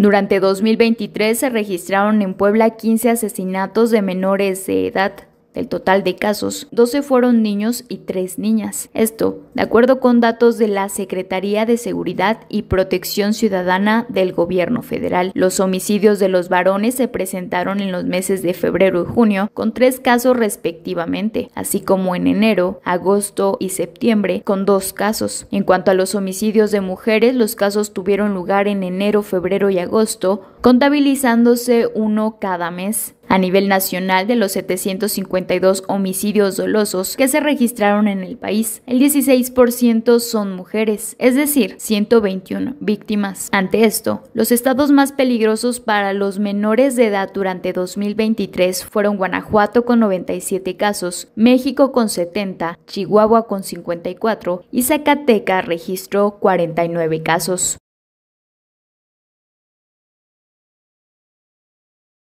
Durante 2023 se registraron en Puebla 15 asesinatos de menores de edad el total de casos, 12 fueron niños y 3 niñas. Esto, de acuerdo con datos de la Secretaría de Seguridad y Protección Ciudadana del Gobierno Federal. Los homicidios de los varones se presentaron en los meses de febrero y junio, con tres casos respectivamente, así como en enero, agosto y septiembre, con dos casos. En cuanto a los homicidios de mujeres, los casos tuvieron lugar en enero, febrero y agosto, contabilizándose uno cada mes. A nivel nacional, de los 752 homicidios dolosos que se registraron en el país, el 16% son mujeres, es decir, 121 víctimas. Ante esto, los estados más peligrosos para los menores de edad durante 2023 fueron Guanajuato con 97 casos, México con 70, Chihuahua con 54 y Zacatecas registró 49 casos.